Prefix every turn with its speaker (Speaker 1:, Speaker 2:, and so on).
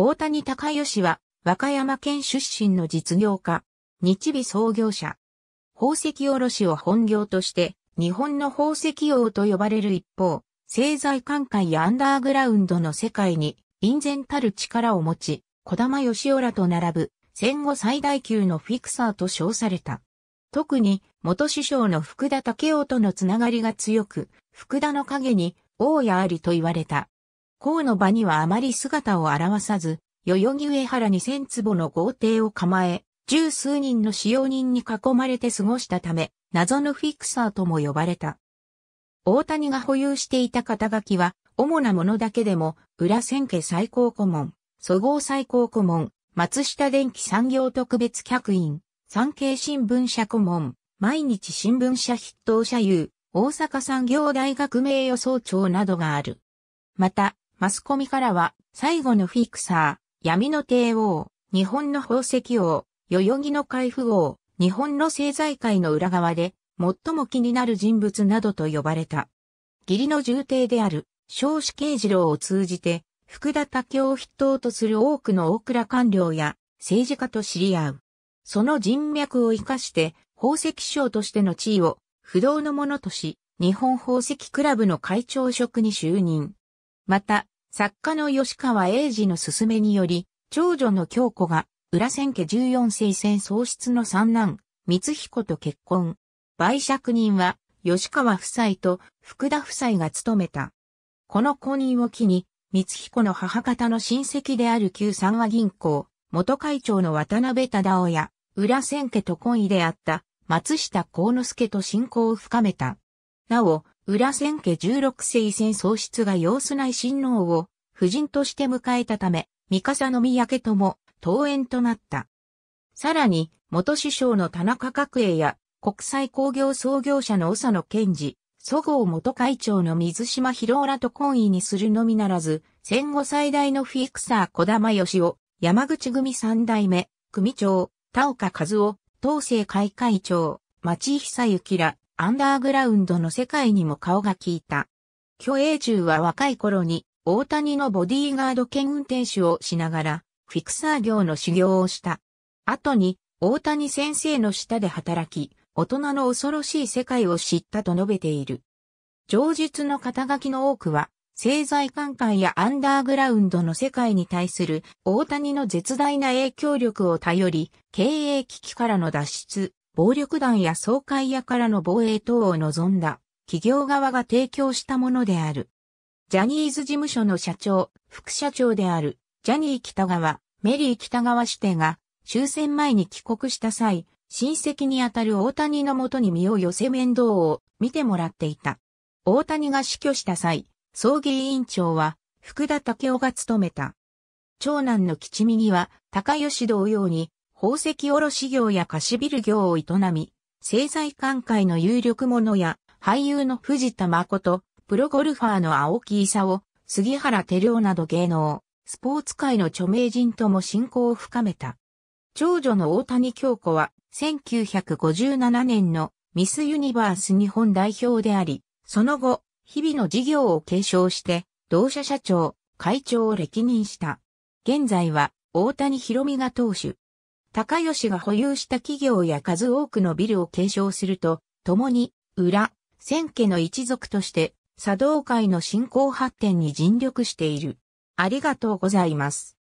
Speaker 1: 大谷隆義は、和歌山県出身の実業家、日美創業者。宝石卸を本業として、日本の宝石王と呼ばれる一方、政財官界やアンダーグラウンドの世界に、隠然たる力を持ち、小玉義雄らと並ぶ、戦後最大級のフィクサーと称された。特に、元首相の福田武夫とのつながりが強く、福田の陰に、王やありと言われた。公の場にはあまり姿を現さず、代々木上原に千坪の豪邸を構え、十数人の使用人に囲まれて過ごしたため、謎のフィクサーとも呼ばれた。大谷が保有していた肩書きは、主なものだけでも、裏千家最高顧問、祖号最高顧問、松下電機産業特別客員、産経新聞社顧問、毎日新聞社筆頭社友、大阪産業大学名誉総長などがある。また、マスコミからは、最後のフィクサー、闇の帝王、日本の宝石王、代々木の海富王、日本の政財界の裏側で、最も気になる人物などと呼ばれた。義理の重帝である、少子慶次郎を通じて、福田武雄を筆頭とする多くの大倉官僚や政治家と知り合う。その人脈を活かして、宝石商としての地位を不動のものとし、日本宝石クラブの会長職に就任。また、作家の吉川英治の勧めにより、長女の京子が、裏千家14世戦喪失の三男、光彦と結婚。売借人は、吉川夫妻と福田夫妻が務めた。この婚姻を機に、光彦の母方の親戚である旧三和銀行、元会長の渡辺忠夫や、裏千家と婚意であった松下幸之助と親交を深めた。なお、裏千家十六世戦喪失が様子ない親王を夫人として迎えたため、三笠の宮家とも登園となった。さらに、元首相の田中角栄や国際工業創業者の長野健治、祖号元会長の水島博浦と懇意にするのみならず、戦後最大のフィクサー小玉義夫、山口組三代目、組長、田岡和夫、東政会会長、町久幸ら、アンダーグラウンドの世界にも顔が利いた。虚栄中は若い頃に、大谷のボディーガード兼運転手をしながら、フィクサー業の修行をした。後に、大谷先生の下で働き、大人の恐ろしい世界を知ったと述べている。上述の肩書きの多くは、政財官官やアンダーグラウンドの世界に対する大谷の絶大な影響力を頼り、経営危機からの脱出、暴力団や総会屋からの防衛等を望んだ、企業側が提供したものである。ジャニーズ事務所の社長、副社長である、ジャニー北川、メリー北川氏邸が、終戦前に帰国した際、親戚にあたる大谷のもとに身を寄せ面倒を見てもらっていた。大谷が死去した際、葬儀委員長は福田武雄が務めた。長男の吉右は高吉同様に宝石卸業や貸ビル業を営み、政財官界の有力者や、俳優の藤田誠、プロゴルファーの青木勲、杉原照夫など芸能、スポーツ界の著名人とも親交を深めた。長女の大谷京子は、1957年のミスユニバース日本代表であり、その後、日々の事業を継承して、同社社長、会長を歴任した。現在は、大谷博美が当主、高吉が保有した企業や数多くのビルを継承すると、共に、裏、千家の一族として、茶道会の振興発展に尽力している。ありがとうございます。